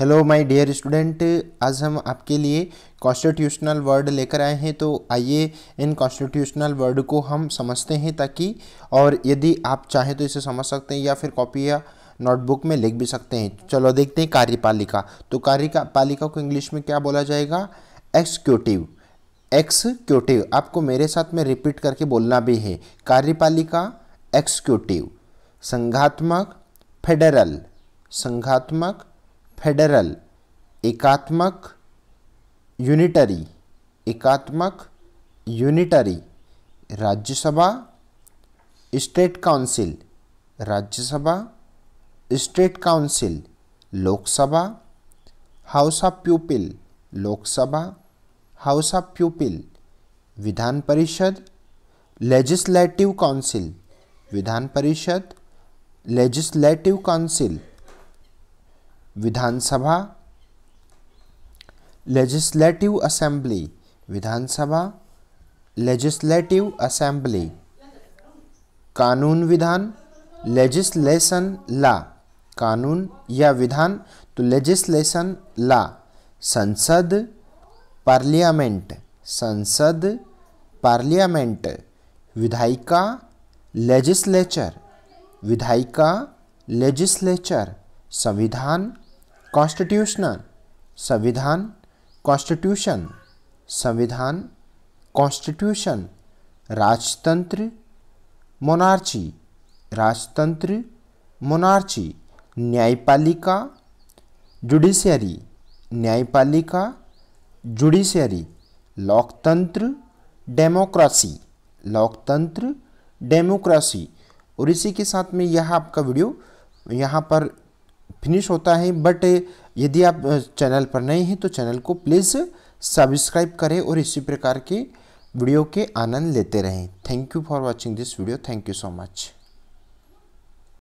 hello my dear student आज हम आपके लिए कॉन्स्टिट्यूशनल वर्ड लेकर आए हैं तो आइए इन कॉन्स्टिट्यूशनल वर्ड को हम समझते हैं ताकि और यदि आप चाहें तो इसे समझ सकते हैं या फिर कॉपी या नोटबुक में लिख भी सकते हैं चलो देखते हैं कार्यपालिका तो कार्यपालिका को इंग्लिश में क्या बोला जाएगा एक्सक्यूटिव एक्सक्यूटिव आपको मेरे साथ में रिपीट करके बोलना भी है कार्यपालिका एक्सक्यूटिव संघात्मक फेडरल संघात्मक फेडरल एकात्मक यूनिटरी एकात्मक unitary Rajya Sabha state council Rajya Sabha state council Lok Sabha house of people Lok Sabha house of people Vidhan Parishad legislative council Vidhan Parishad legislative council Vidhan Sabha legislative assembly Vidhan Sabha legislative assembly कानून विधान लेजिस्लेशन ला कानून या विधान तो लेजिस्लेशन ला संसद पार्लियामेंट संसद पार्लियामेंट विधायिका लेजिस्लेचर विधायिका लेजिस्लेचर संविधान कॉन्स्टिट्यूशनल संविधान कॉन्स्टिट्यूशन संविधान कॉन्स्टिट्यूशन राजतंत्र मोनार्ची राजतंत्र मोनार्ची न्यायपालिका जुडिशियरी न्यायपालिका जुडिशियरी लोकतंत्र डेमोक्रेसी लोकतंत्र डेमोक्रेसी और इसी के साथ में यह आपका वीडियो यहाँ पर फिनिश होता है बट यदि आप चैनल पर नए हैं तो चैनल को प्लीज़ सब्सक्राइब करें और इसी प्रकार के वीडियो के आनंद लेते रहें thank you for watching this video thank you so much